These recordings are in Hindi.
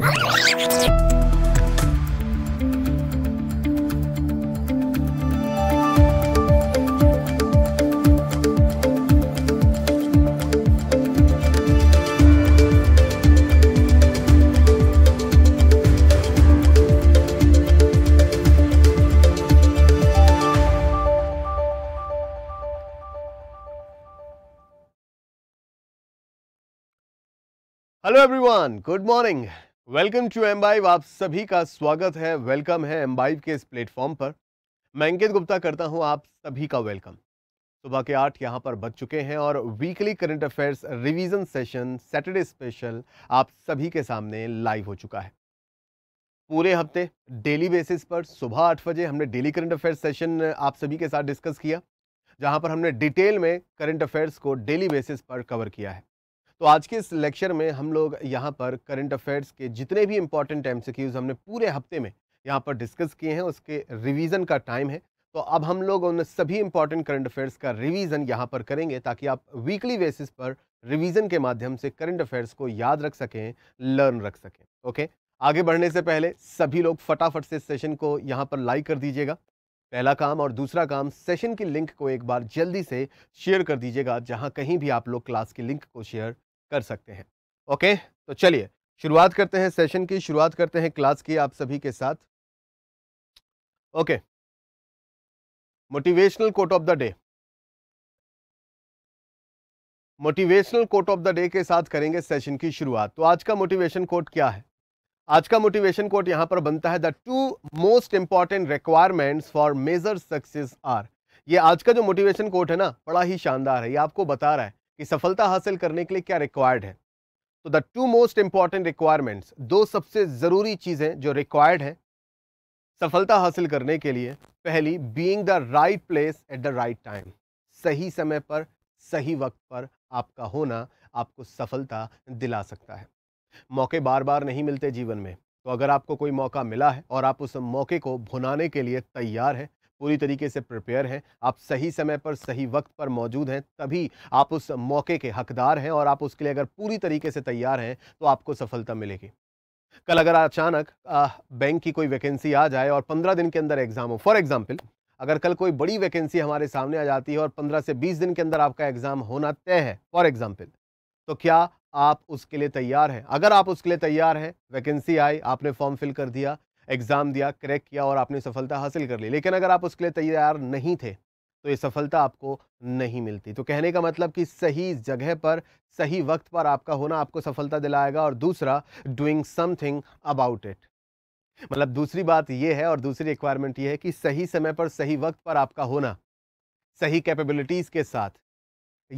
Thank you. Hello everyone good morning welcome to एम आप सभी का स्वागत है वेलकम है एम के इस प्लेटफॉर्म पर मैं अंकित गुप्ता करता हूं आप सभी का वेलकम सुबह के आठ यहाँ पर बज चुके हैं और weekly current affairs revision session Saturday special आप सभी के सामने लाइव हो चुका है पूरे हफ्ते डेली बेसिस पर सुबह आठ बजे हमने डेली करंट अफेयर्स सेशन आप सभी के साथ डिस्कस किया जहां पर हमने डिटेल में करंट अफेयर्स को डेली बेसिस पर कवर किया है तो आज के इस लेक्चर में हम लोग यहाँ पर करंट अफेयर्स के जितने भी इंपॉर्टेंट एम हमने पूरे हफ्ते में यहाँ पर डिस्कस किए हैं उसके रिविज़न का टाइम है तो अब हम लोग उन सभी इंपॉर्टेंट करंट अफेयर्स का रिवीजन यहाँ पर करेंगे ताकि आप वीकली बेसिस पर रिवीजन के माध्यम से करंट अफेयर्स को याद रख सकें लर्न रख सकें ओके आगे बढ़ने से पहले सभी लोग फटाफट से सेशन को यहाँ पर लाइक कर दीजिएगा पहला काम और दूसरा काम सेशन की लिंक को एक बार जल्दी से शेयर कर दीजिएगा जहाँ कहीं भी आप लोग क्लास की लिंक को शेयर कर सकते हैं ओके तो चलिए शुरुआत करते हैं सेशन की शुरुआत करते हैं क्लास की आप सभी के साथ okay motivational quote of the day motivational quote of the day के साथ करेंगे सेशन की शुरुआत तो आज का मोटिवेशन कोट क्या है आज का मोटिवेशन कोट यहां पर बनता है the two most important requirements for major success are ये आज का जो मोटिवेशन कोट है ना बड़ा ही शानदार है ये आपको बता रहा है कि सफलता हासिल करने के लिए क्या रिक्वायर्ड है तो the two most important requirements दो सबसे ज़रूरी चीज़ें जो रिक्वायर्ड है सफलता हासिल करने के लिए पहली being the right place at the right time सही समय पर सही वक्त पर आपका होना आपको सफलता दिला सकता है मौके बार बार नहीं मिलते जीवन में तो अगर आपको कोई मौका मिला है और आप उस मौके को भुनाने के लिए तैयार हैं पूरी तरीके से प्रिपेयर हैं आप सही समय पर सही वक्त पर मौजूद हैं तभी आप उस मौके के हकदार हैं और आप उसके लिए अगर पूरी तरीके से तैयार हैं तो आपको सफलता मिलेगी कल अगर अचानक बैंक की कोई वैकेंसी आ जाए और पंद्रह दिन के अंदर एग्जाम हो फॉर एग्जाम्पल अगर कल कोई बड़ी वैकेंसी हमारे सामने आ जाती है और पंद्रह से बीस दिन के अंदर आपका एग्जाम होना तय है फॉर एग्जाम्पल तो क्या आप उसके लिए तैयार हैं अगर आप उसके लिए तैयार हैं वैकेंसी आई आपने फॉर्म फिल कर दिया एग्ज़ाम दिया क्रैक किया और आपने सफलता हासिल कर ली लेकिन अगर आप उसके लिए तैयार नहीं थे तो ये सफलता आपको नहीं मिलती तो कहने का मतलब कि सही जगह पर सही वक्त पर आपका होना आपको सफलता दिलाएगा और दूसरा डूइंग समथिंग अबाउट इट मतलब दूसरी बात ये है और दूसरी रिक्वायरमेंट ये है कि सही समय पर सही वक्त पर आपका होना सही कैपेबिलिटीज़ के साथ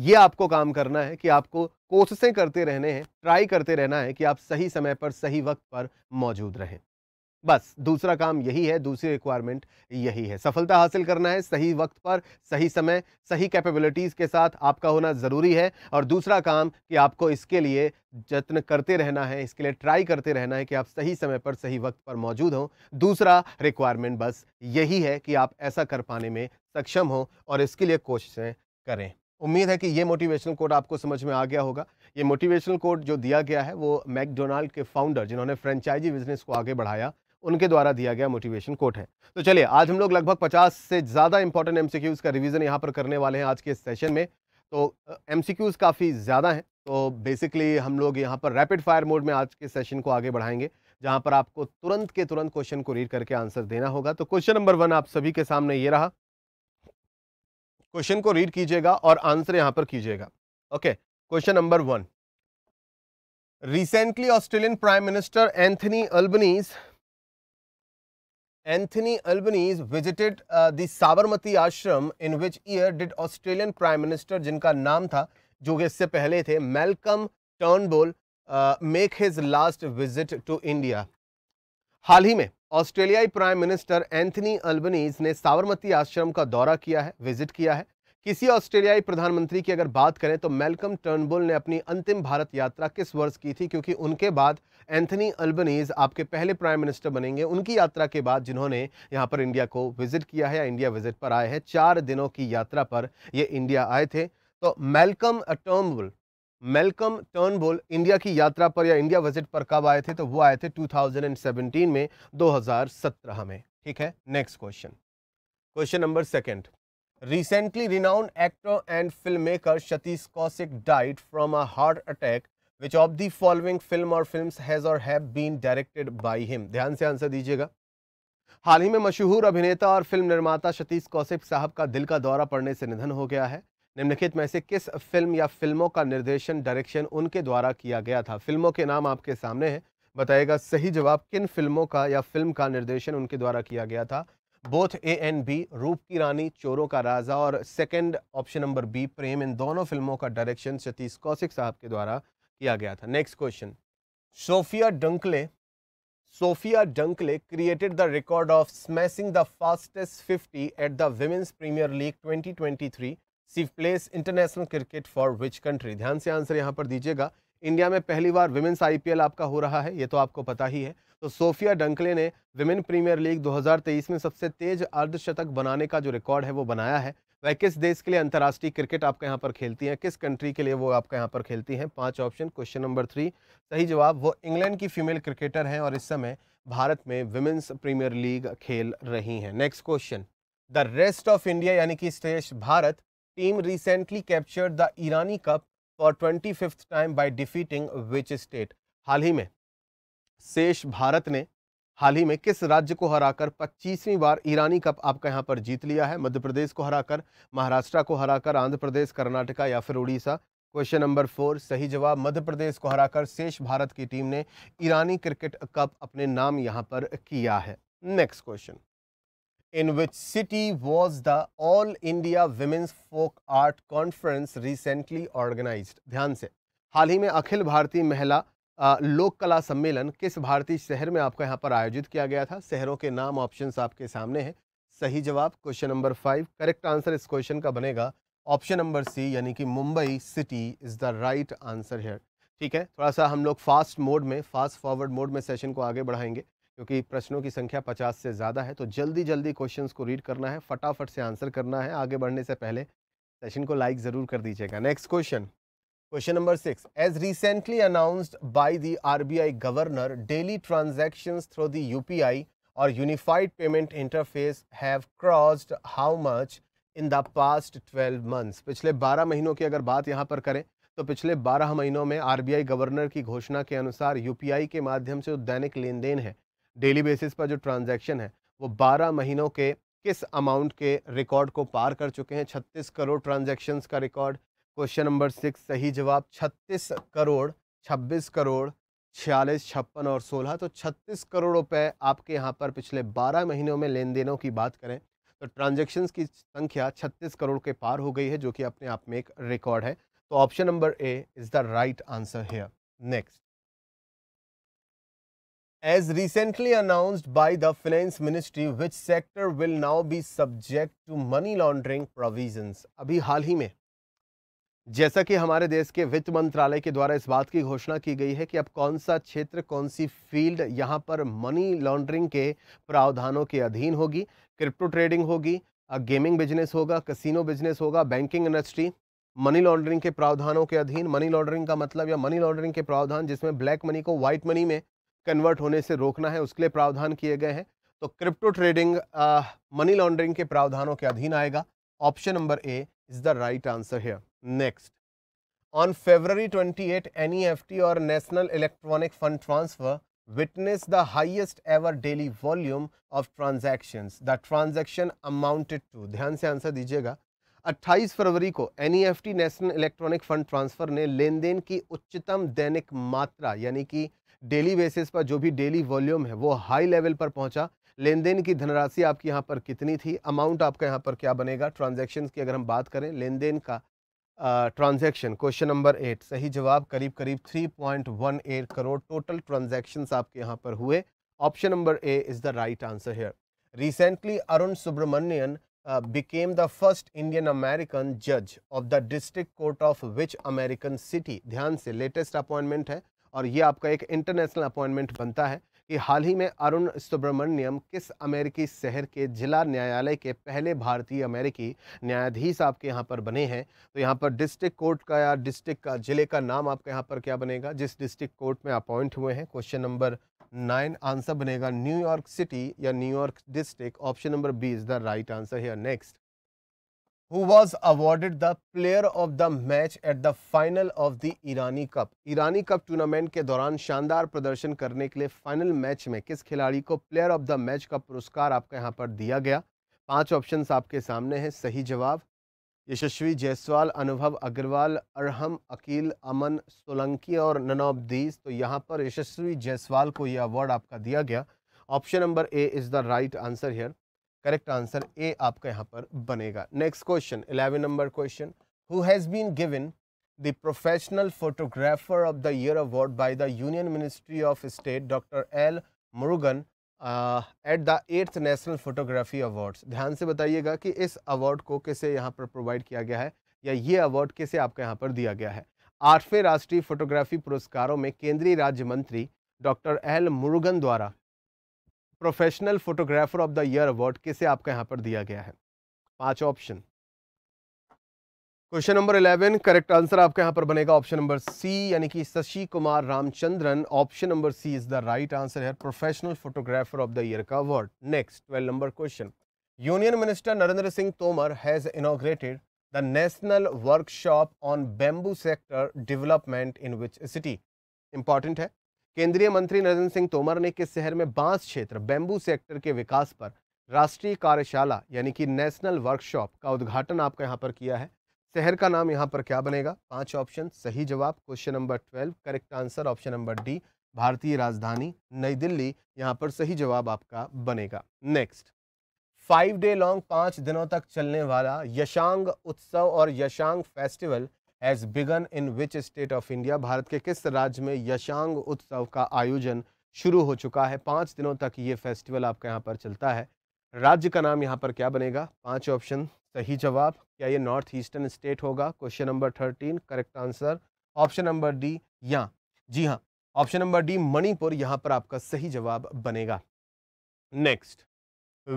ये आपको काम करना है कि आपको कोशिशें करते रहने हैं ट्राई करते रहना है कि आप सही समय पर सही वक्त पर मौजूद रहें बस दूसरा काम यही है दूसरी रिक्वायरमेंट यही है सफलता हासिल करना है सही वक्त पर सही समय सही कैपेबिलिटीज़ के साथ आपका होना ज़रूरी है और दूसरा काम कि आपको इसके लिए जत्न करते रहना है इसके लिए ट्राई करते रहना है कि आप सही समय पर सही वक्त पर मौजूद हों दूसरा रिक्वायरमेंट बस यही है कि आप ऐसा कर पाने में सक्षम हों और इसके लिए कोशिशें करें उम्मीद है कि ये मोटिवेशनल कोड आपको समझ में आ गया होगा ये मोटिवेशनल कोड जो दिया गया है वो मैकडोनाल्ड के फाउंडर जिन्होंने फ्रेंचाइजी बिजनेस को आगे बढ़ाया उनके द्वारा दिया गया मोटिवेशन कोट है तो चलिए आज हम लोग लगभग पचास से ज़्यादा इंपॉर्टेंट एमसीक्यूज का रिविजन यहाँ पर करने वाले हैं आज के सेशन में तो एम काफ़ी ज़्यादा हैं तो बेसिकली हम लोग यहाँ पर रैपिड फायर मोड में आज के सेशन को आगे बढ़ाएंगे जहाँ पर आपको तुरंत के तुरंत क्वेश्चन को रीड करके आंसर देना होगा तो क्वेश्चन नंबर वन आप सभी के सामने ये रहा क्वेश्चन को रीड कीजिएगा और आंसर यहाँ पर कीजिएगा okay question number one recently Australian prime minister Anthony Albanese Anthony Albanese visited uh, the Sabarmati ashram in which year did Australian Prime Minister जिनका नाम था जो कि इससे पहले थे Malcolm Turnbull make his last visit to India हाल ही में ऑस्ट्रेलियाई प्राइम मिनिस्टर एंथनी अल्बनीज ने साबरमती आश्रम का दौरा किया है विजिट किया है किसी ऑस्ट्रेलियाई प्रधानमंत्री की अगर बात करें तो मेलकम टर्नबुल ने अपनी अंतिम भारत यात्रा किस वर्ष की थी क्योंकि उनके बाद एंथनी अल्बनीज आपके पहले प्राइम मिनिस्टर बनेंगे उनकी यात्रा के बाद जिन्होंने यहाँ पर इंडिया को विजिट किया है या इंडिया विजिट पर आए हैं चार दिनों की यात्रा पर ये इंडिया आए थे तो Malcolm Turnbull Malcolm Turnbull India की यात्रा पर या इंडिया विजिट पर कब आए थे तो वो आए थे टू में दो में ठीक है next question question number second recently renowned actor and film maker Satish Kaushik died from a heart attack which of the following film or film has or have been directed by him ध्यान से आंसर दीजिएगा हाल ही में मशहूर अभिनेता और फिल्म निर्माता सतीश कौशिक साहब का दिल का दौरा पड़ने से निधन हो गया है निम्नलिखित में से किस फिल्म या फिल्मों का निर्देशन डायरेक्शन उनके द्वारा किया गया था फिल्मों के नाम आपके सामने हैं बताएगा सही जवाब किन फिल्मों का या फिल्म का निर्देशन उनके द्वारा किया गया था बोथ ए एंड बी रूप की रानी चोरों का राजा और second option number B Prem इन दोनों फिल्मों का डायरेक्शन सतीश कौशिक साहब के द्वारा किया गया था next question Sophia Dunkley Sophia Dunkley created the record of smashing the fastest fifty at the women's premier league twenty twenty three C place international cricket for which country ध्यान से आंसर यहाँ पर दीजिएगा इंडिया में पहली बार विमेंस आईपीएल आपका हो रहा है ये तो आपको पता ही है तो सोफिया डंकले ने विमेन प्रीमियर लीग 2023 में सबसे तेज अर्धशतक बनाने का जो रिकॉर्ड है वो बनाया है वह किस देश के लिए अंतर्राष्ट्रीय क्रिकेट आपके यहाँ पर खेलती हैं किस कंट्री के लिए वो आपके यहाँ पर खेलती हैं पांच ऑप्शन क्वेश्चन नंबर थ्री सही जवाब वो इंग्लैंड की फीमेल क्रिकेटर हैं और इस समय भारत में विमेंस प्रीमियर लीग खेल रही हैं next question the rest of India यानी कि श्रेष्ठ Bharat team recently captured the Irani cup for twenty time by defeating which state हाल ही में शेष भारत ने हाल ही में किस राज्य को हराकर 25वीं बार ईरानी कप आपका यहाँ पर जीत लिया है मध्य प्रदेश को हराकर महाराष्ट्र को हराकर आंध्र प्रदेश कर्नाटका या फिर उड़ीसा क्वेश्चन नंबर फोर सही जवाब मध्य प्रदेश को हराकर शेष भारत की टीम ने ईरानी क्रिकेट कप अपने नाम यहाँ पर किया है next question in which city was the all India women's folk art conference recently organize ध्यान से हाल ही में अखिल भारतीय महिला लोक कला सम्मेलन किस भारतीय शहर में आपका यहाँ पर आयोजित किया गया था शहरों के नाम ऑप्शंस आपके सामने हैं सही जवाब question number five correct answer इस क्वेश्चन का बनेगा ऑप्शन नंबर सी यानी कि Mumbai city is the right answer here ठीक है थोड़ा सा हम लोग फास्ट मोड में फास्ट फॉरवर्ड मोड में सेशन को आगे बढ़ाएंगे क्योंकि प्रश्नों की संख्या पचास से ज़्यादा है तो जल्दी जल्दी क्वेश्चन को रीड करना है फटाफट से आंसर करना है आगे बढ़ने से पहले सेशन को लाइक ज़रूर कर दीजिएगा next question question number six as recently announced by the RBI governor daily transactions through the UPI or unified payment interface have crossed how much in the past twelve months पिछले बारह महीनों की अगर बात यहां पर करें तो पिछले बारह महीनों में आरबीआई गवर्नर की घोषणा के अनुसार यूपीआई के माध्यम से दैनिक लेन देन है डेली बेसिस पर जो ट्रांजेक्शन है वो बारह महीनों के किस अमाउंट के रिकॉर्ड को पार कर चुके हैं छत्तीस करोड़ ट्रांजेक्शन्स का रिकॉर्ड क्वेश्चन नंबर सिक्स सही जवाब छत्तीस करोड़ छब्बीस करोड़ छियालीस छप्पन और सोलह तो छत्तीस करोड़ रुपए आपके यहाँ पर पिछले बारह महीनों में लेन देनों की बात करें तो ट्रांजेक्शन्स की संख्या छत्तीस करोड़ के पार हो गई है जो कि अपने आप में एक रिकॉर्ड है तो option number A is the right answer here next as recently announced by the finance ministry which sector will now be subject to money laundering provisions? अभी हाल ही में जैसा कि हमारे देश के वित्त मंत्रालय के द्वारा इस बात की घोषणा की गई है कि अब कौन सा क्षेत्र कौन सी फील्ड यहां पर मनी लॉन्ड्रिंग के प्रावधानों के अधीन होगी क्रिप्टो ट्रेडिंग होगी गेमिंग बिजनेस होगा कसिनो बिजनेस होगा बैंकिंग इंडस्ट्री मनी लॉन्ड्रिंग के प्रावधानों के अधीन मनी लॉन्ड्रिंग का मतलब या मनी लॉन्ड्रिंग के प्रावधान जिसमें ब्लैक मनी को व्हाइट मनी में कन्वर्ट होने से रोकना है उसके लिए प्रावधान किए गए हैं तो क्रिप्टो ट्रेडिंग मनी लॉन्ड्रिंग के प्रावधानों के अधीन आएगा option number A is the right answer here Next, on February 28, NEFT और national electronic fund transfer witness the highest ever daily volume of transaction the transaction amounted to ध्यान से आंसर दीजिएगा 28 फरवरी को N national electronic fund transfer ने लेन देन की उच्चतम दैनिक मात्रा यानी कि डेली बेसिस पर जो भी डेली वॉल्यूम है वो हाई लेवल पर पहुंचा लेन देन की धनराशि आपकी यहाँ पर कितनी थी अमाउंट आपका यहाँ पर क्या बनेगा ट्रांजेक्शन की अगर हम बात करें लेन देन का ट्रांजैक्शन क्वेश्चन नंबर एट सही जवाब करीब करीब 3.18 करोड़ टोटल ट्रांजैक्शंस आपके यहाँ पर हुए option number A is the right answer here recently Arun Subramanian became the first Indian American जज of the district court of which American city ध्यान से लेटेस्ट अपॉइंटमेंट है और ये आपका एक इंटरनेशनल अपॉइंटमेंट बनता है कि हाल ही में अरुण सुब्रमण्यम किस अमेरिकी शहर के जिला न्यायालय के पहले भारतीय अमेरिकी न्यायाधीश आपके यहाँ पर बने हैं तो यहाँ पर डिस्ट्रिक्ट कोर्ट का या डिस्ट्रिक्ट का जिले का नाम आपके यहाँ पर क्या बनेगा जिस डिस्ट्रिक्ट कोर्ट में अपॉइंट हुए हैं क्वेश्चन नंबर नाइन आंसर बनेगा न्यूयॉर्क सिटी या New York district option number B is the right answer here next who was awarded the player of the match at the final of the Irani cup Irani cup tournament के दौरान शानदार प्रदर्शन करने के लिए फाइनल मैच में किस खिलाड़ी को प्लेयर ऑफ द मैच का पुरस्कार आपके यहाँ पर दिया गया पांच ऑप्शंस आपके सामने हैं सही जवाब यशस्वी जायसवाल अनुभव अग्रवाल अरहम अकील अमन सोलंकी और नन दीज तो यहाँ पर यशस्वी जायसवाल को यह अवार्ड आपका दिया गया option number A is the right answer here correct answer A आपका यहाँ पर बनेगा next question eleven number question who has been given the professional photographer of the year award by the union ministry of state doctor L Murugan at the eighth national photography awards ध्यान से बताइएगा कि इस अवार्ड को किसे यहाँ पर प्रोवाइड किया गया है या ये अवार्ड किसे आपके यहाँ पर दिया गया है आठवें राष्ट्रीय फोटोग्राफी पुरस्कारों में केंद्रीय राज्य मंत्री डॉक्टर एल मुरुगन द्वारा professional photographer of the year award किसे आपका यहाँ पर दिया गया है पांच option question number eleven correct answer आपके यहाँ पर बनेगा ऑप्शन नंबर सी यानी कि Shashi Kumar Ramachandran option number C is the right answer है professional photographer of the year का award next twelve number question union minister Narendra Singh Tomar has inaugurated the national workshop on bamboo sector development in which city important है केंद्रीय मंत्री नरेंद्र सिंह तोमर ने किस शहर में बांस क्षेत्र बेंबू सेक्टर के विकास पर राष्ट्रीय कार्यशाला यानी कि नेशनल वर्कशॉप का उद्घाटन आपका यहाँ पर किया है शहर का नाम यहाँ पर क्या बनेगा पांच ऑप्शन सही जवाब question number twelve correct answer option number D भारतीय राजधानी नई दिल्ली यहाँ पर सही जवाब आपका बनेगा नेक्स्ट फाइव डे लॉन्ग पाँच दिनों तक चलने वाला यशांग उत्सव और Yaoshang festival has begun in which state of India Bharat के किस राज्य में यशांग उत्सव का आयोजन शुरू हो चुका है पाँच दिनों तक ये फेस्टिवल आपका यहाँ पर चलता है राज्य का नाम यहाँ पर क्या बनेगा पाँच ऑप्शन सही जवाब क्या ये नॉर्थ ईस्टर्न स्टेट होगा question number thirteen correct answer option number D या जी हाँ ऑप्शन नंबर डी मणिपुर यहाँ पर आपका सही जवाब बनेगा next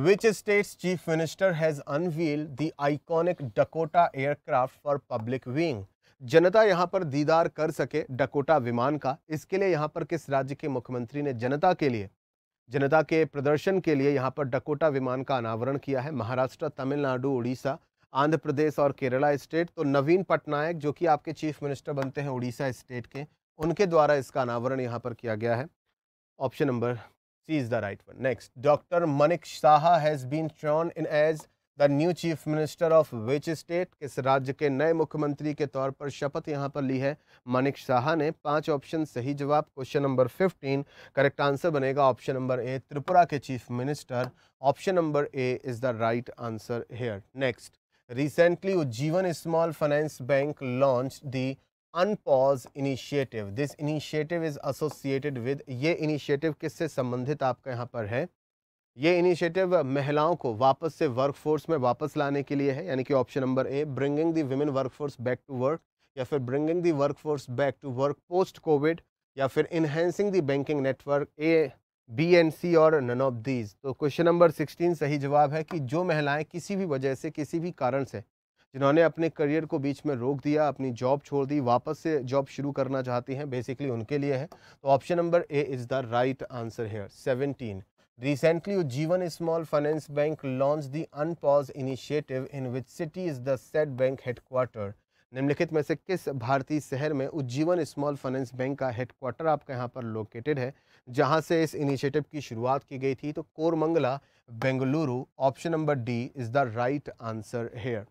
which state chief minister has unveil the iconic Dakota aircraft for public viewing जनता यहाँ पर दीदार कर सके डकोटा विमान का इसके लिए यहाँ पर किस राज्य के मुख्यमंत्री ने जनता के लिए जनता के प्रदर्शन के लिए यहाँ पर डकोटा विमान का अनावरण किया है महाराष्ट्र तमिलनाडु उड़ीसा आंध्र प्रदेश और केरला स्टेट तो नवीन पटनायक जो कि आपके चीफ मिनिस्टर बनते हैं उड़ीसा स्टेट के उनके द्वारा इसका अनावरण यहाँ पर किया गया है option number C is the right one next doctor Manik Saha has been sworn in as the new chief minister of which state किस राज्य के नए मुख्यमंत्री के तौर पर शपथ यहाँ पर ली है मानिक शाह ने पांच ऑप्शन सही जवाब क्वेश्चन नंबर 15 करेक्ट आंसर बनेगा ऑप्शन नंबर ए त्रिपुरा के chief minister option number A is the right answer here next recently Ujjivan small finance bank launch the unpause initiative this initiative is associated with ये इनिशिएटिव किससे संबंधित आपका यहाँ पर है ये इनिशिएटिव महिलाओं को वापस से वर्कफोर्स में वापस लाने के लिए है यानी कि option number A bringing the women workforce back to work या फिर bringing the workforce back to work post covid या फिर enhancing the banking network A B and C और नन ऑफ दीज तो क्वेश्चन नंबर सिक्सटीन सही जवाब है कि जो महिलाएं किसी भी वजह से किसी भी कारण से जिन्होंने अपने करियर को बीच में रोक दिया अपनी जॉब छोड़ दी वापस से जॉब शुरू करना चाहती हैं बेसिकली उनके लिए है तो option number A is the right answer here seventeen Recently, Ujjivan Small Finance Bank launched the Unpause initiative in which city is the said bank headquarter. निम्नलिखित में से किस भारतीय शहर में उज्जीवन स्मॉल फाइनेंस बैंक का हेडक्वार्टर आपका यहाँ पर लोकेटेड है जहाँ से इस इनिशिएटिव की शुरुआत की गई थी तो Koramangala Bengaluru option number D is the right answer here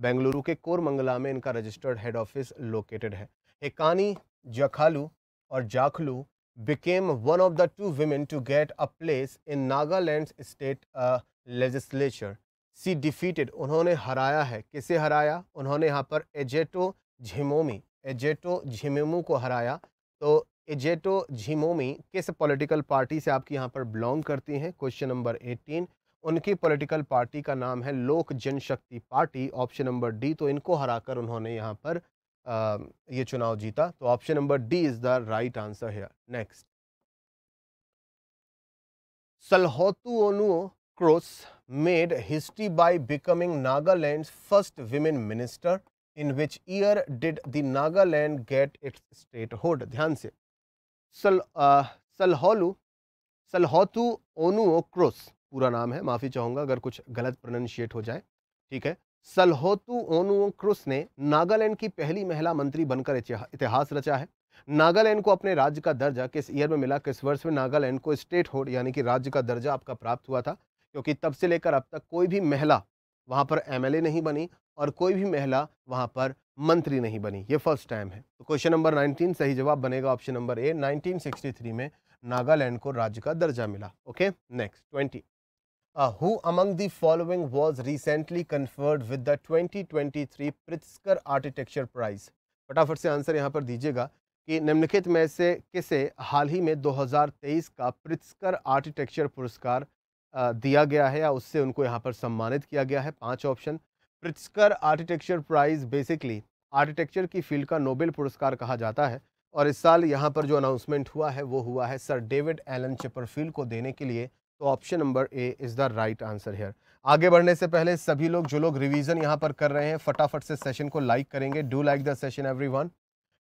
Bengaluru के कोरमंगला में इनका रजिस्टर्ड हेड ऑफिस लोकेटेड है हेकानी जखालू और जाखलू became one of the two women to get a place in Nagaland's state uh, legislature. She defeated, उन्होंने हराया है किसे हराया उन्होंने यहाँ पर एजेटो झिमोमी एजेटो झिमेमू को हराया तो एजेटो झिमोमी किस पॉलिटिकल पार्टी से आपकी यहाँ पर बिलोंग करती हैं क्वेश्चन नंबर 18 उनकी पॉलिटिकल पार्टी का नाम है Lok Janshakti Party option number D तो इनको हराकर उन्होंने यहाँ पर Um, ये चुनाव जीता तो option number D is the right answer here next Salhoutuonuo Kruse made history by becoming Nagaland first women minister in which year did the Nagaland get its state hood ध्यान से सल सलहोलू सलहोतु ओनुओ क्रोस पूरा नाम है माफी चाहूंगा अगर कुछ गलत प्रोनंशिएट हो जाए ठीक है सलहोतु ओनुओ क्रुस ने नागालैंड की पहली महिला मंत्री बनकर इतिहास रचा है नागालैंड को अपने राज्य का दर्जा किस ईयर में मिला किस वर्ष में नागालैंड को स्टेट होल्ड यानी कि राज्य का दर्जा आपका प्राप्त हुआ था क्योंकि तब से लेकर अब तक कोई भी महिला वहाँ पर एमएलए नहीं बनी और कोई भी महिला वहाँ पर मंत्री नहीं बनी ये फर्स्ट टाइम है तो क्वेश्चन नंबर 19 सही जवाब बनेगा ऑप्शन नंबर ए 1963 में नागालैंड को राज्य का दर्जा मिला okay next twenty Uh, who among the following was recently conferred with the 2023 Pritzker Architecture Prize? फटाफट से आंसर यहाँ पर दीजिएगा कि निम्नलिखित में से किसे हाल ही में 2023 का प्रित्सकर आर्किटेक्चर पुरस्कार uh, दिया गया है या उससे उनको यहाँ पर सम्मानित किया गया है पांच option Pritzker architecture prize basically architecture की फील्ड का नोबेल पुरस्कार कहा जाता है और इस साल यहाँ पर जो अनाउंसमेंट हुआ है वो हुआ है सर डेविड एलन चिपरफील्ड को देने के लिए तो option number A is the right answer here आगे बढ़ने से पहले सभी लोग जो लोग रिवीजन यहां पर कर रहे हैं फटाफट से सेशन को लाइक करेंगे do like the session everyone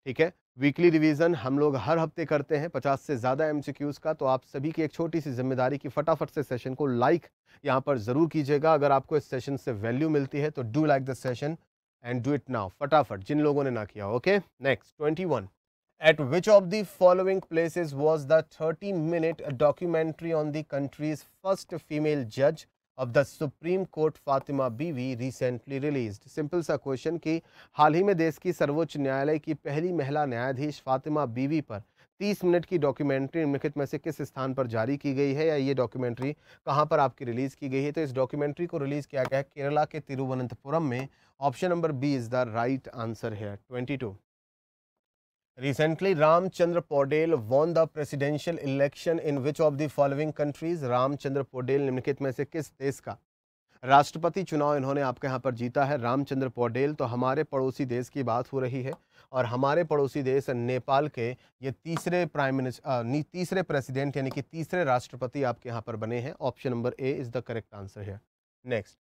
ठीक है वीकली रिवीजन हम लोग हर हफ्ते करते हैं पचास से ज़्यादा एम का तो आप सभी की एक छोटी सी जिम्मेदारी की फटाफट से सेशन को लाइक यहाँ पर ज़रूर कीजिएगा अगर आपको इस सेशन से वैल्यू मिलती है तो do like the session and do it now फटाफट जिन लोगों ने ना किया okay next twenty one At which of the following places was the 30-minute documentary on the country's first female judge of the Supreme Court Fatima Bibi recently released? Simple सा क्वेश्चन कि हाल ही में देश की सर्वोच्च न्यायालय की पहली महिला न्यायाधीश फातिमा बीवी पर 30 मिनट की डॉक्यूमेंट्री निम्नलिखित में से किस स्थान पर जारी की गई है या ये डॉक्यूमेंट्री कहाँ पर आपकी रिलीज़ की गई है तो इस डॉक्यूमेंट्री को रिलीज़ किया गया है केरला के तिरुवनंतपुरम में option number B is the right answer है twenty two Recently, Ramchandra Podel won the presidential election in which of the following countries? Ramchandra Poudel निम्नलिखित में से किस देश का राष्ट्रपति चुनाव इन्होंने आपके यहाँ पर जीता है रामचंद्र पौडेल तो हमारे पड़ोसी देश की बात हो रही है और हमारे पड़ोसी देश नेपाल के ये तीसरे प्राइम मिनिस्टर तीसरे प्रेसिडेंट यानी कि तीसरे राष्ट्रपति आपके यहाँ पर बने हैं option number A is the correct answer है next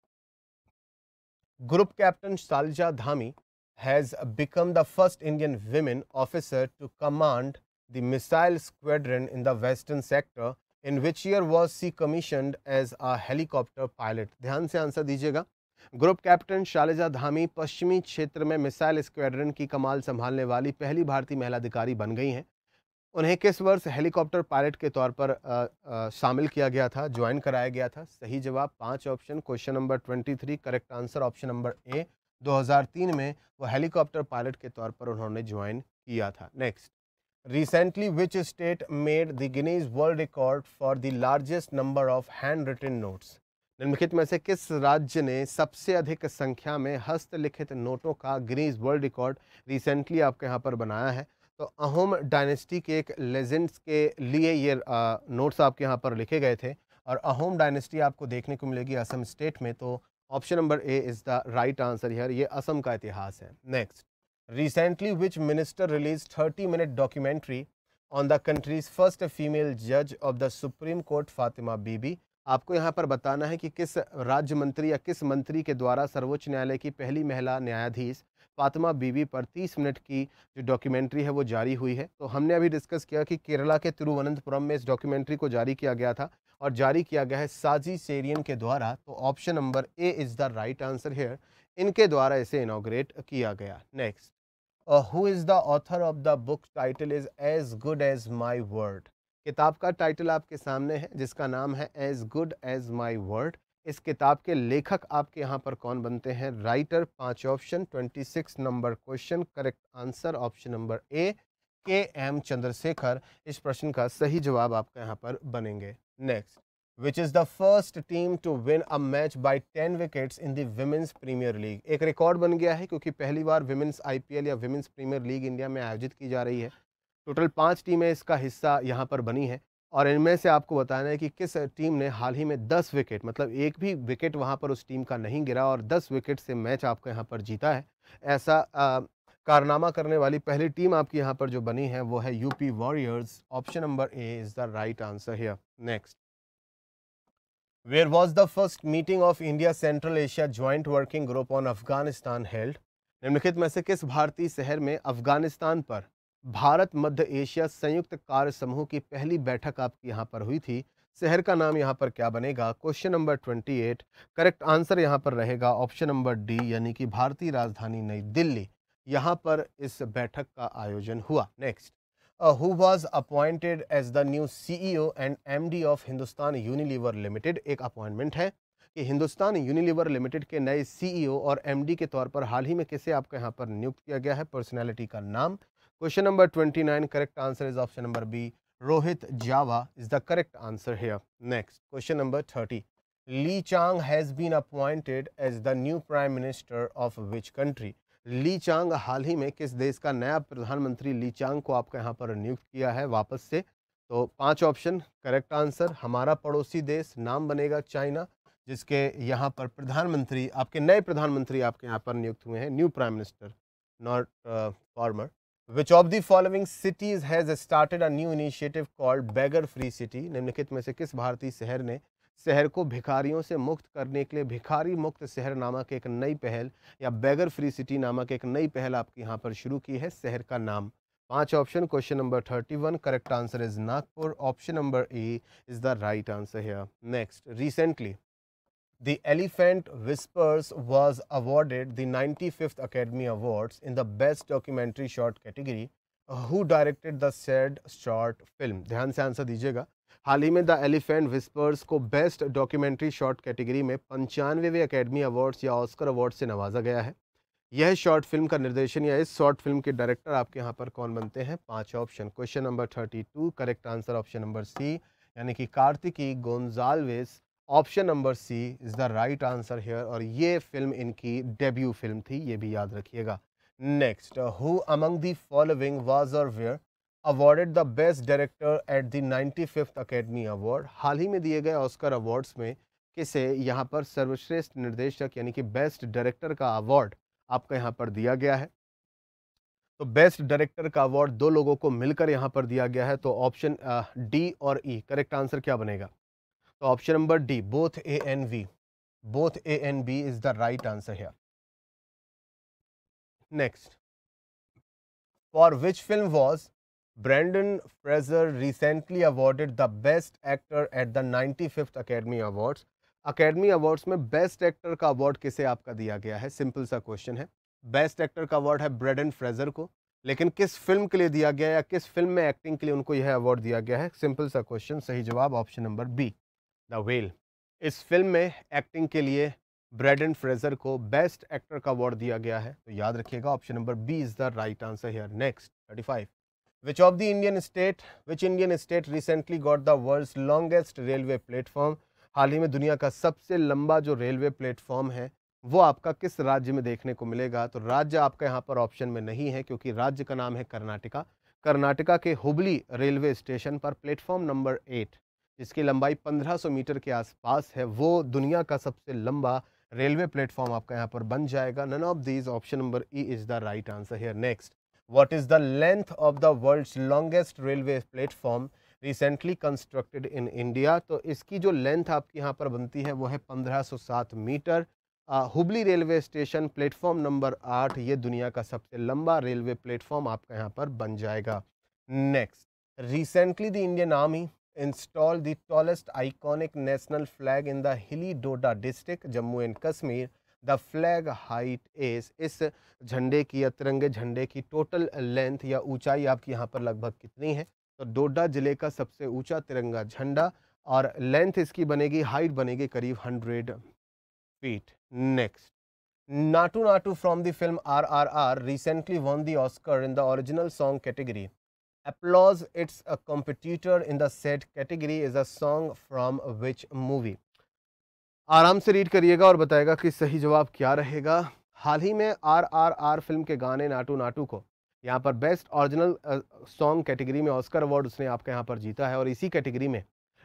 group captain Shaliza Dhami has become the first Indian women officer to command the missile squadron in the western sector in which year was she commissioned as a helicopter pilot ध्यान से आंसर दीजिएगा ग्रुप कैप्टन शालिजा धामी पश्चिमी क्षेत्र में मिसाइल स्क्वाड्रन की कमाल संभालने वाली पहली भारतीय महिला अधिकारी बन गई हैं उन्हें किस वर्ष हेलीकॉप्टर पायलट के तौर पर शामिल किया गया था ज्वाइन कराया गया था सही जवाब पांच option question number twenty three correct answer option number A 2003 में वो हेलीकॉप्टर पायलट के तौर पर उन्होंने ज्वाइन किया था next recently which state made the Guinness world record for the largest number of handwritten notes निम्नलिखित में से किस राज्य ने सबसे अधिक संख्या में हस्तलिखित नोटों का गिनीज वर्ल्ड रिकॉर्ड रिसेंटली आपके यहाँ पर बनाया है तो अहोम डायनेस्टी के एक लेजेंड्स के लिए ये नोट्स आपके यहाँ पर लिखे गए थे और अहोम डायनेस्टी आपको देखने को मिलेगी असम स्टेट में तो option number A is the right answer here ये असम का इतिहास है next recently which minister release thirty minute documentary on the country's first female जज of the supreme court Fatima Bibi आपको यहाँ पर बताना है कि किस राज्य मंत्री या किस मंत्री के द्वारा सर्वोच्च न्यायालय की पहली महिला न्यायाधीश फातिमा बीबी पर 30 मिनट की जो डॉक्यूमेंट्री है वो जारी हुई है तो हमने अभी डिस्कस किया कि केरला के तिरुवनंतपुरम में इस डॉक्यूमेंट्री को जारी किया गया था और जारी किया गया है साजी सेरियन के द्वारा तो option number A is the right answer here इनके द्वारा इसे इनाग्रेट किया गया next who is the author of the book title is as good as my word किताब का टाइटल आपके सामने है जिसका नाम है as good as my word इस किताब के लेखक आपके यहाँ पर कौन बनते हैं राइटर पांच option twenty six number question correct answer option number A K M Chandrashekhar इस प्रश्न का सही जवाब आपका यहाँ पर बनेंगे next which is the first team to win a match by ten wickets in the women's premier league एक रिकॉर्ड बन गया है क्योंकि पहली बार विमेंस आईपीएल या विमेंस प्रीमियर लीग इंडिया में आयोजित की जा रही है टोटल पाँच टीमें इसका हिस्सा यहाँ पर बनी है और इनमें से आपको बताना है कि किस टीम ने हाल ही में दस विकेट मतलब एक भी विकेट वहाँ पर उस टीम का नहीं गिरा और दस विकेट से मैच आपको यहाँ पर जीता है ऐसा कारनामा करने वाली पहली टीम आपकी यहाँ पर जो बनी है वो है UP Warriors option number A is the right answer here next where was the first meeting of India Central Asia joint working group on Afghanistan held निम्नलिखित में से किस भारतीय शहर में अफगानिस्तान पर भारत मध्य एशिया संयुक्त कार्य समूह की पहली बैठक आपकी यहाँ पर हुई थी शहर का नाम यहाँ पर क्या बनेगा question number eight correct answer यहाँ पर रहेगा ऑप्शन नंबर डी यानी कि भारतीय राजधानी नई दिल्ली यहाँ पर इस बैठक का आयोजन हुआ next who was appointed as the new CEO and MD of Hindustan Unilever Limited एक अपॉइंटमेंट है कि हिंदुस्तान यूनिलीवर लिमिटेड के नए सीईओ e और एमडी के तौर पर हाल ही में किसे आपको यहाँ पर नियुक्त किया गया है पर्सनैलिटी का नाम question number twenty nine correct answer is option number B Rohit Jawa is the correct answer here next question number thirty Li Qiang has been appointed as the new prime minister of which country Li Qiang हाल ही में किस देश का नया प्रधानमंत्री ली चांग को आपका यहाँ पर नियुक्त किया है वापस से तो पांच ऑप्शन करेक्ट आंसर हमारा पड़ोसी देश नाम बनेगा चाइना जिसके यहाँ पर प्रधानमंत्री आपके नए प्रधानमंत्री आपके यहाँ पर नियुक्त हुए हैं new prime minister not former which of the following cities has started a new initiative called beggar free city निम्नलिखित में से किस भारतीय शहर ने शहर को भिखारियों से मुक्त करने के लिए भिखारी मुक्त शहर नामक एक नई पहल या बैगर फ्री सिटी नामक एक नई पहल आपके यहाँ पर शुरू की है शहर का नाम पांच option question number thirty one correct answer is Nagpur option number A is the right answer here next recently Elephant Whispers was awarded the ninety fifth academy award in the best documentary short category who directed the said short film ध्यान से आंसर दीजिएगा हाल ही में द एलिफेंट विस्पर्स को बेस्ट डॉक्यूमेंट्री शॉर्ट कैटेगरी में पंचानवेवे अकेडमी अवार्ड्स या ऑस्कर अवार्ड से नवाजा गया है यह शॉर्ट फिल्म का निर्देशन या इस शॉर्ट फिल्म के डायरेक्टर आपके यहाँ पर कौन बनते हैं पाँच option question number thirty two correct answer option number C यानी कि Kartiki Gonsalves option number C is the right answer here और ये फिल्म इनकी डेब्यू फिल्म थी ये भी याद रखिएगा next who among the following was और were awarded the best director at the fifth academy award हाल ही में दिए गए ऑस्कर अवार्ड्स में किसे यहाँ पर सर्वश्रेष्ठ निर्देशक यानी कि बेस्ट डायरेक्टर का अवार्ड आपका यहाँ पर दिया गया है तो बेस्ट डायरेक्टर का अवार्ड दो लोगों को मिलकर यहाँ पर दिया गया है तो ऑप्शन डी और ई करेक्ट आंसर क्या बनेगा तो option number D both A and B both A and B is the right answer है next for which film was Brandon Fraser recently awarded the Best Actor at the 95th Academy Awards. Academy awards में बेस्ट एक्टर का अवार्ड किसे आपका दिया गया है सिंपल सा क्वेश्चन है बेस्ट एक्टर का अवार्ड है ब्रेडन फ्रेजर को लेकिन किस फिल्म के लिए दिया गया या किस फिल्म में एक्टिंग के लिए उनको यह अवार्ड दिया गया है सिंपल सा क्वेश्चन सही जवाब option number B the Whale इस फिल्म में एक्टिंग के लिए ब्रेडन फ्रेजर को बेस्ट एक्टर का अवार्ड दिया गया है तो याद रखिएगा option number B is the right answer here next thirty five Which of the Indian state, which Indian state recently got the world's longest railway platform? हाल ही में दुनिया का सबसे लंबा जो रेलवे प्लेटफॉर्म है वो आपका किस राज्य में देखने को मिलेगा तो राज्य आपका यहाँ पर ऑप्शन में नहीं है क्योंकि राज्य का नाम है कर्नाटका कर्नाटका के हुबली रेलवे स्टेशन पर प्लेटफॉर्म नंबर एट जिसकी लंबाई 1500 मीटर के आसपास है वो दुनिया का सबसे लंबा रेलवे प्लेटफॉर्म आपका यहाँ पर बन जाएगा none of these option number E is the right answer here next what is the length of the world's longest railway platform recently constructed in India तो इसकी जो लेंथ आपकी यहाँ पर बनती है वो है 1507 meter Hubli railway station platform number आठ ये दुनिया का सबसे लंबा रेलवे प्लेटफॉर्म आपका यहाँ पर बन जाएगा next recently the Indian army install the tallest iconic national flag in the hilly Doda district Jammu and Kashmir the flag height is इस झंडे की या तिरंगे झंडे की टोटल लेंथ या ऊंचाई आपकी यहाँ पर लगभग कितनी है तो डोडा जिले का सबसे ऊंचा तिरंगा झंडा और लेंथ इसकी बनेगी हाइट बनेगी करीब hundred feet next Naatu Naatu from the film R R R recently won the Oscar in the original song category applause it's a competitor in the said category is a song from which movie आराम से रीड करिएगा और बताएगा कि सही जवाब क्या रहेगा हाल ही में आर आर आर फिल्म के गाने नाटू नाटू को यहाँ पर बेस्ट ओरिजिनल सॉन्ग कैटेगरी में ऑस्कर अवार्ड उसने आपके यहाँ पर जीता है और इसी कैटेगरी में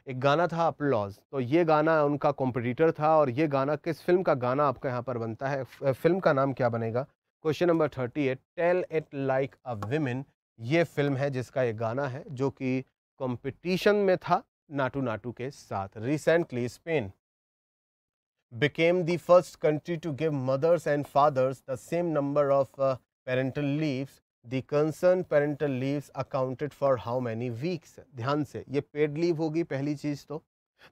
एक गाना था अपलॉज तो ये गाना उनका कॉम्पिटिटर था और ये गाना किस फिल्म का गाना आपका यहाँ पर बनता है फिल्म का नाम क्या बनेगा question number thirty eight tell it like a woman ये फिल्म है जिसका एक गाना है जो कि कॉम्पिटिशन में था नाटू नाटू के साथ recently Spain became the first country to give mothers and fathers the same number of uh, parental leaves the concerned parental leaves accounted for how many weeks ध्यान से ये पेड लीव होगी पहली चीज़ तो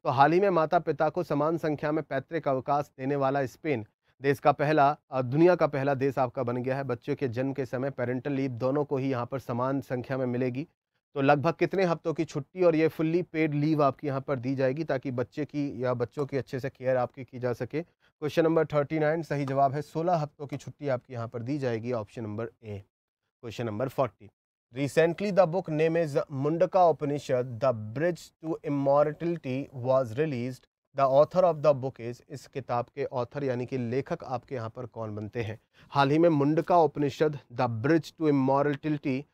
तो हाल ही में माता पिता को समान संख्या में पैतृक अवकाश देने वाला स्पेन देश का पहला दुनिया का पहला देश आपका बन गया है बच्चों के जन्म के समय पेरेंटल लीव दोनों को ही यहाँ पर समान संख्या में मिलेगी तो लगभग कितने हफ्तों की छुट्टी और ये फुल्ली पेड लीव आपकी यहाँ पर दी जाएगी ताकि बच्चे की या बच्चों की अच्छे से केयर आपकी की जा सके क्वेश्चन नंबर थर्टी नाइन सही जवाब है सोलह हफ्तों की छुट्टी आपकी यहाँ पर दी जाएगी option number A question number forty recently the book name is Mundaka Upanishad the bridge to immortality was release the author of the book is इस किताब के ऑथर यानी कि लेखक आपके यहाँ पर कौन बनते हैं हाल ही में Mundaka Upanishad the bridge to immortality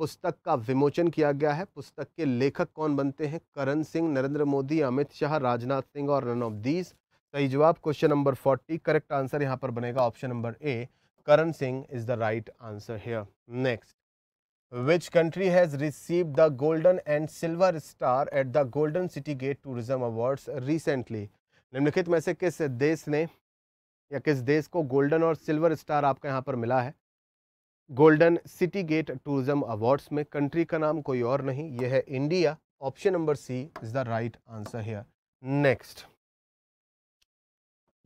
पुस्तक का विमोचन किया गया है पुस्तक के लेखक कौन बनते हैं करण सिंह नरेंद्र मोदी अमित शाह राजनाथ सिंह और रन ऑफ दीज सही जवाब question number forty correct answer यहाँ पर बनेगा option number A Karan Singh is the right answer here next which country has receive the golden and silver star at the golden city gate tourism awards recently निम्नलिखित में से किस देश ने या किस देश को गोल्डन और सिल्वर स्टार आपका यहाँ पर मिला है golden city gate tourism awards में कंट्री का नाम कोई और नहीं यह है India option number C is the right answer है next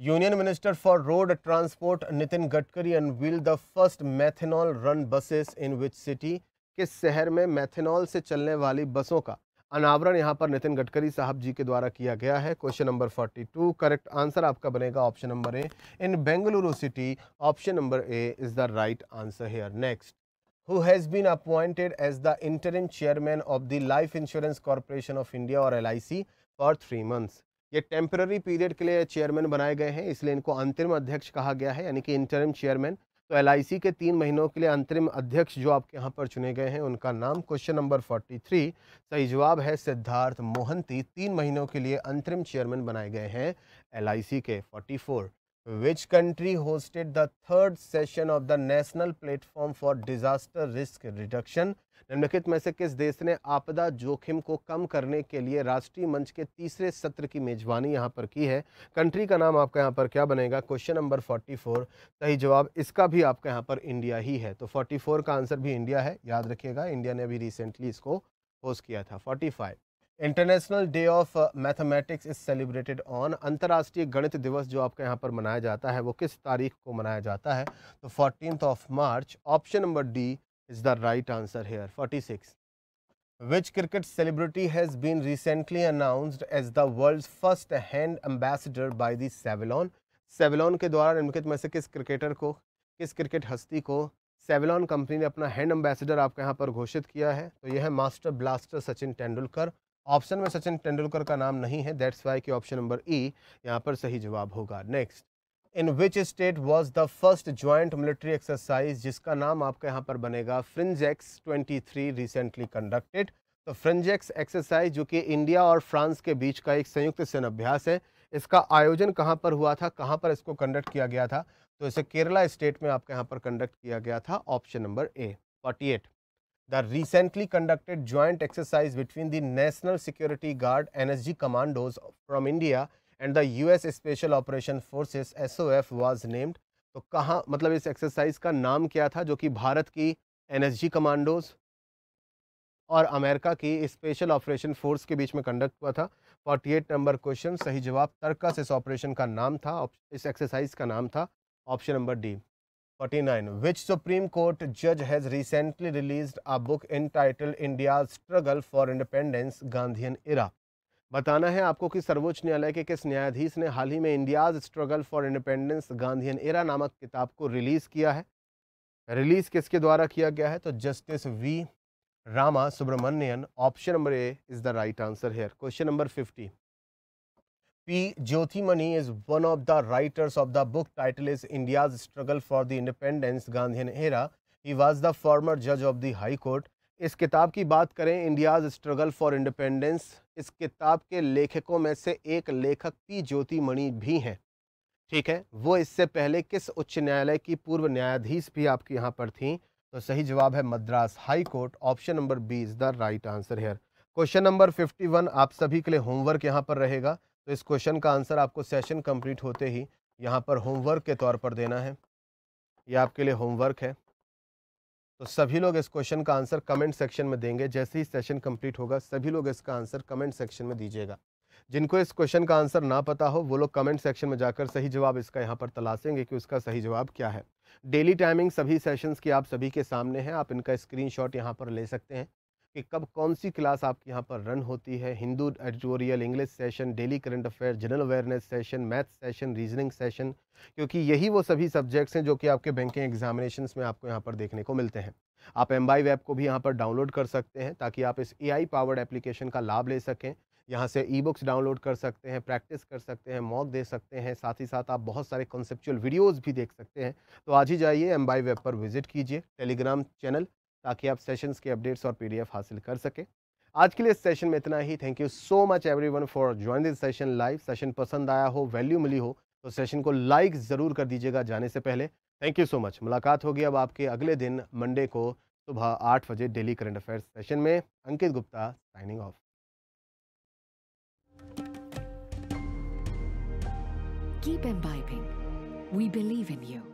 union minister for road transport Nitin Gadkari unveil the first methanol run buses in which city किस शहर में मैथेनॉल से चलने वाली बसों का अनावरण यहाँ पर नितिन गडकरी साहब जी के द्वारा किया गया है क्वेश्चन नंबर 42 करेक्ट आंसर आपका बनेगा option number A in Bengaluru city option number A is the right answer here next who has been appointed as the interim chairman of the life insurance corporation of India और एल फॉर थ्री मंथ्स ये टेम्पररी पीरियड के लिए चेयरमैन बनाए गए हैं इसलिए इनको अंतरिम अध्यक्ष कहा गया है यानी कि इंटरिम चेयरमैन तो एल के तीन महीनों के लिए अंतरिम अध्यक्ष जो आपके यहाँ पर चुने गए हैं उनका नाम क्वेश्चन नंबर 43 सही जवाब है सिद्धार्थ मोहंती तीन महीनों के लिए अंतरिम चेयरमैन बनाए गए हैं एल के 44 which country hosted the third session of the national platform for disaster risk reduction निम्नलिखित में से किस देश ने आपदा जोखिम को कम करने के लिए राष्ट्रीय मंच के तीसरे सत्र की मेजबानी यहाँ पर की है कंट्री का नाम आपका यहाँ पर क्या बनेगा क्वेश्चन नंबर 44 सही जवाब इसका भी आपका यहाँ पर इंडिया ही है तो 44 का आंसर भी इंडिया है याद रखिएगा इंडिया ने अभी रिसेंटली इसको होस्ट किया था 45 international day of mathematics is celebrated on अंतर्राष्ट्रीय गणित दिवस जो आपके यहाँ पर मनाया जाता है वो किस तारीख को मनाया जाता है तो fourteen of March option number D is the right answer here forty six which cricket celebrity has been recently announced as the world first hand ambassador by the Savlon Savillon के द्वारा निम्नलिखित में से किस क्रिकेटर को किस क्रिकेट हस्ती को सेवलॉन कंपनी ने अपना हैंड एम्बेसडर आपके यहाँ पर घोषित किया है तो यह है master blaster Sachin Tendulkar option में सचिन तेंदुलकर का नाम नहीं है दैट्स वाई कि ऑप्शन नंबर ई यहाँ पर सही जवाब होगा next in which state was the first joint military exercise जिसका नाम आपका यहाँ पर बनेगा फ्रिंजेक्स थ्री रिसेंटली कंडक्टेड तो फ्रिंजेक्स एक्सरसाइज जो कि इंडिया और फ्रांस के बीच का एक संयुक्त सैन्य अभ्यास है इसका आयोजन कहाँ पर हुआ था कहाँ पर इसको कंडक्ट किया गया था तो इसे केरला स्टेट में आपके यहाँ पर कंडक्ट किया गया था option number A at the recently conducted joint exercise between the National Security Guard NSG commandos from India and the US Special Operation Forces SOF was named to कहाँ matlab is exercise ka naam kya tha jo ki bharat ki nsg commandos और अमेरिका की स्पेशल ऑपरेशन फोर्स के बीच में कंडक्ट हुआ था 48 नंबर क्वेश्चन सही जवाब तर्कस इस ऑपरेशन का नाम था इस एक्सरसाइज का नाम था option number D 49 which supreme court judge has recently released a book entitled india's struggle for independence gandhian era बताना है आपको कि सर्वोच्च न्यायालय के किस न्यायाधीश ने हाल ही में India's struggle for independence Gandhian era नामक किताब को रिलीज़ किया है रिलीज़ किसके द्वारा किया गया है तो justice V Rama Subramanian option number A is the right answer here question number fifty P Jyothimani is one of the writers of the book title is India's struggle for the independence Gandhi Era. He was the former जज ऑफ द हाई कोर्ट इस किताब की बात करें इंडियाज स्ट्रगल फॉर इंडिपेंडेंस इस किताब के लेखकों में से एक लेखक पी ज्योतिमणि भी हैं ठीक है वो इससे पहले किस उच्च न्यायालय की पूर्व न्यायाधीश भी आपके यहाँ पर थी तो सही जवाब है Madras high court option number B is the right answer here question number fifty one आप सभी के लिए होमवर्क यहाँ पर रहेगा तो इस क्वेश्चन का आंसर आपको सेशन कंप्लीट होते ही यहाँ पर होमवर्क के तौर पर देना है ये आपके लिए होमवर्क है तो सभी लोग इस क्वेश्चन का आंसर कमेंट सेक्शन में देंगे जैसे ही सेशन कंप्लीट होगा सभी लोग इसका आंसर कमेंट सेक्शन में दीजिएगा जिनको इस क्वेश्चन का आंसर ना पता हो वो लोग कमेंट सेक्शन में जाकर सही जवाब इसका यहाँ पर तलाशेंगे कि उसका सही जवाब क्या है डेली टाइमिंग सभी सेशंस की आप सभी के सामने हैं आप इनका स्क्रीनशॉट यहाँ पर ले सकते हैं कि कब कौन सी क्लास आपके यहाँ पर रन होती है Hindu editorial English session daily current affair general awareness session math session reasoning session क्योंकि यही वो सभी सब्जेक्ट्स हैं जो कि आपके बैंकिंग एग्जामिनेशन में आपको यहाँ पर देखने को मिलते हैं आप एम बाई वेब को भी यहाँ पर डाउनलोड कर सकते हैं ताकि आप इस ए आई पावर्ड एप्लीकेशन का लाभ ले सकें यहाँ से ई बुक्स डाउनलोड कर सकते हैं प्रैक्टिस कर सकते हैं मॉक दे सकते हैं साथ ही साथ आप बहुत सारे कॉन्सेप्चुअल वीडियोज़ भी देख सकते हैं तो आज ही जाइए एम बाई वेब पर विजिट कीजिए टेलीग्राम चैनल ताकि आप सेशंस के अपडेट्स और पीडीएफ हासिल कर सकें आज के लिए सेशन में इतना ही thank you so much everyone for join this session live session पसंद आया हो वैल्यू मिली हो तो सेशन को लाइक ज़रूर कर दीजिएगा जाने से पहले थैंक यू सो मच मुलाकात होगी अब आपके अगले दिन मंडे को सुबह आठ बजे डेली करंट अफेयर्स सेशन में Ankit Gupta signing off Keep imbibing. We believe in you.